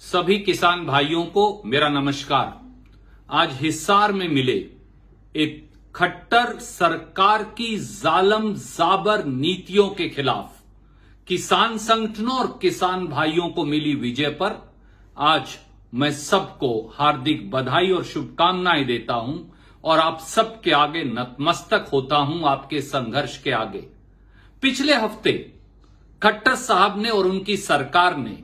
सभी किसान भाइयों को मेरा नमस्कार आज हिसार में मिले एक खट्टर सरकार की जालम जाबर नीतियों के खिलाफ किसान संगठनों और किसान भाइयों को मिली विजय पर आज मैं सबको हार्दिक बधाई और शुभकामनाएं देता हूं और आप सबके आगे नतमस्तक होता हूं आपके संघर्ष के आगे पिछले हफ्ते खट्टर साहब ने और उनकी सरकार ने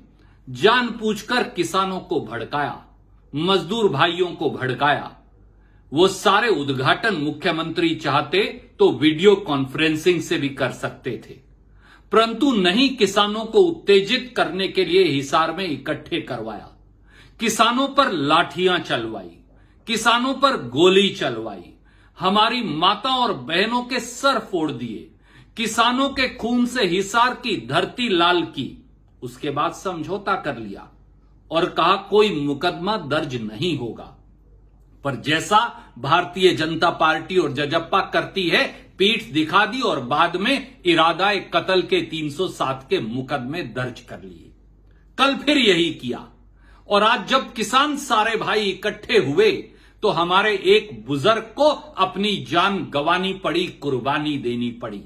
जानबूझकर किसानों को भड़काया मजदूर भाइयों को भड़काया वो सारे उद्घाटन मुख्यमंत्री चाहते तो वीडियो कॉन्फ्रेंसिंग से भी कर सकते थे परंतु नहीं किसानों को उत्तेजित करने के लिए हिसार में इकट्ठे करवाया किसानों पर लाठियां चलवाई किसानों पर गोली चलवाई हमारी माता और बहनों के सर फोड़ दिए किसानों के खून से हिसार की धरती लाल की उसके बाद समझौता कर लिया और कहा कोई मुकदमा दर्ज नहीं होगा पर जैसा भारतीय जनता पार्टी और जजप्पा करती है पीठ दिखा दी और बाद में इरादा कत्ल के 307 के मुकदमे दर्ज कर लिए कल फिर यही किया और आज जब किसान सारे भाई इकट्ठे हुए तो हमारे एक बुजुर्ग को अपनी जान गंवानी पड़ी कुर्बानी देनी पड़ी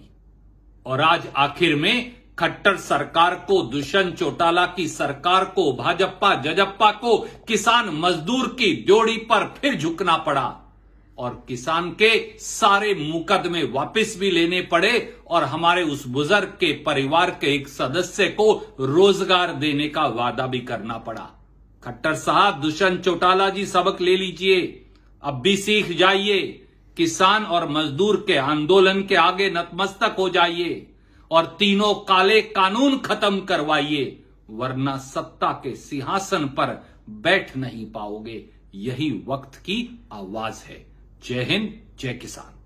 और आज आखिर में खट्टर सरकार को दुष्यंत चौटाला की सरकार को भाजपा जजपा को किसान मजदूर की जोड़ी पर फिर झुकना पड़ा और किसान के सारे मुकदमे वापस भी लेने पड़े और हमारे उस बुजुर्ग के परिवार के एक सदस्य को रोजगार देने का वादा भी करना पड़ा खट्टर साहब दुष्यंत चौटाला जी सबक ले लीजिए अब भी सीख जाइए किसान और मजदूर के आंदोलन के आगे नतमस्तक हो जाइए और तीनों काले कानून खत्म करवाइए वरना सत्ता के सिंहासन पर बैठ नहीं पाओगे यही वक्त की आवाज है जय हिंद जय किसान